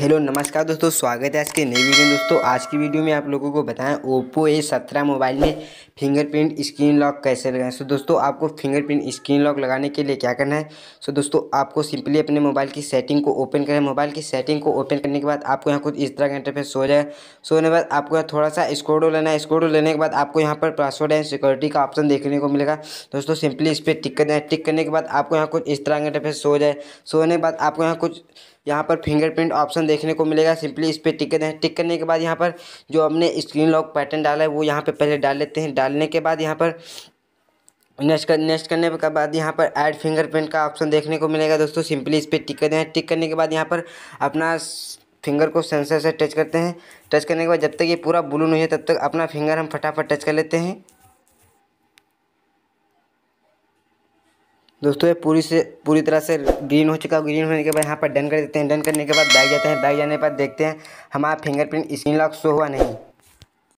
hello नमस्कार दोस्तों स्वागत है आज के नई वीडियो में दोस्तों आज की वीडियो में आप लोगों को बताएं ओप्पो ए सत्रह मोबाइल में फिंगरप्रिंट स्क्रीन लॉक कैसे लगाएं सो दोस्तों आपको फिंगरप्रिंट स्क्रीन लॉक लगाने के लिए क्या करना है सो दोस्तों आपको सिंपली अपने मोबाइल की सेटिंग को ओपन करें मोबाइल की सेटिंग को ओपन करने के बाद आपको यहाँ कुछ इस तरह का इंटरफेस हो जाए सो होने बाद आपको यहाँ थोड़ा सा स्कोडो लेना है स्कोडो लेने के बाद आपको यहाँ पर पासवर्ड एंड सिक्योरिटी का ऑप्शन देखने को मिलेगा दोस्तों सिंपली इस पर टिक करना है टिक करने के बाद आपको यहाँ कुछ इस तरह का इंटरफेस हो जाए सो होने के बाद आपको यहाँ कुछ यहाँ पर फिंगरप्रिंट ऑप्शन देखने को मिलेगा सिंपली इस पर टिक करते टिक करने के बाद यहाँ पर जो हमने स्क्रीन लॉक पैटर्न डाला है वो यहाँ पर पहले डाल लेते हैं डालने के बाद यहाँ पर नेक्स्ट कर नेक्स्ट करने के बाद यहाँ पर ऐड फिंगरप्रिंट का ऑप्शन देखने को मिलेगा दोस्तों सिंपली इस पर टिक करते हैं टिक करने के बाद यहाँ पर अपना फिंगर को सेंसर से टच करते हैं टच करने के बाद जब तक ये पूरा ब्लू नहीं है तब तक अपना फिंगर हम फटाफट टच कर लेते हैं दोस्तों ये पूरी से पूरी तरह से ग्रीन हो चुका है ग्रीन होने के बाद यहाँ पर डन कर देते हैं डन करने के बाद बैग जाते हैं बैग जाने के बाद देखते हैं हमारा फिंगरप्रिंट स्क्रीन लॉक शो हुआ नहीं